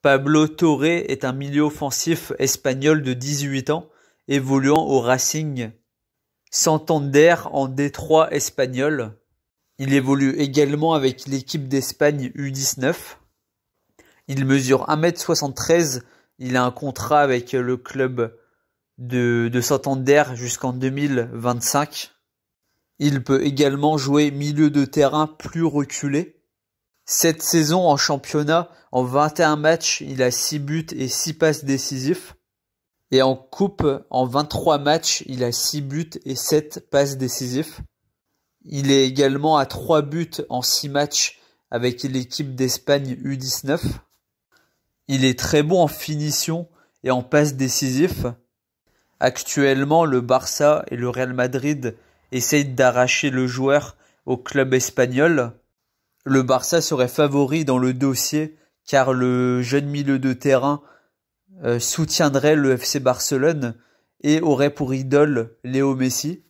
Pablo Torre est un milieu offensif espagnol de 18 ans, évoluant au Racing Santander en Détroit espagnol. Il évolue également avec l'équipe d'Espagne U19. Il mesure 1m73, il a un contrat avec le club de, de Santander jusqu'en 2025. Il peut également jouer milieu de terrain plus reculé. Cette saison en championnat, en 21 matchs, il a 6 buts et 6 passes décisives. Et en coupe, en 23 matchs, il a 6 buts et 7 passes décisives. Il est également à 3 buts en 6 matchs avec l'équipe d'Espagne U19. Il est très bon en finition et en passes décisives. Actuellement, le Barça et le Real Madrid essayent d'arracher le joueur au club espagnol le Barça serait favori dans le dossier car le jeune milieu de terrain euh, soutiendrait le FC Barcelone et aurait pour idole Léo Messi.